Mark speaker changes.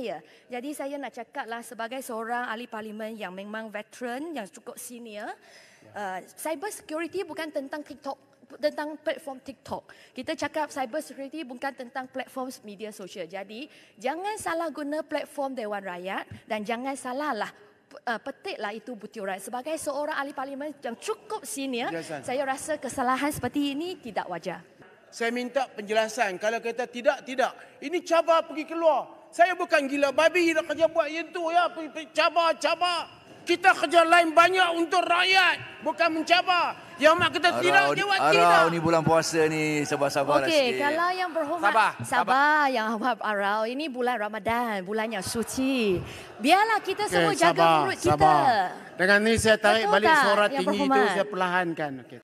Speaker 1: Ya, jadi saya nak cakaplah sebagai seorang ahli parlimen yang memang veteran yang cukup senior, ya. uh, cyber security bukan tentang TikTok tentang platform TikTok. Kita cakap cyber security bukan tentang platform media sosial. Jadi, jangan salah guna platform Dewan Rakyat dan jangan salahlah uh, petiklah itu butiran. Sebagai seorang ahli parlimen yang cukup senior, ya, saya rasa kesalahan seperti ini tidak wajar.
Speaker 2: Saya minta penjelasan. Kalau kita tidak, tidak. Ini cabar pergi keluar saya bukan gila babi nak kerja buat yang tu ya cabar-cabar kita kerja lain banyak untuk
Speaker 1: rakyat bukan mencabar yang mak kita
Speaker 3: tidak dia buat arau ni bulan puasa ni sabar-sabar lah okay, sikit kalau
Speaker 1: yang berhormat sabar, sabar, sabar. yang hormat arau ini bulan Ramadan bulannya suci biarlah kita okay, semua sabar, jaga mulut kita sabar.
Speaker 2: dengan ni saya tarik Betul balik suara tinggi berhormat. itu saya perlahankan okey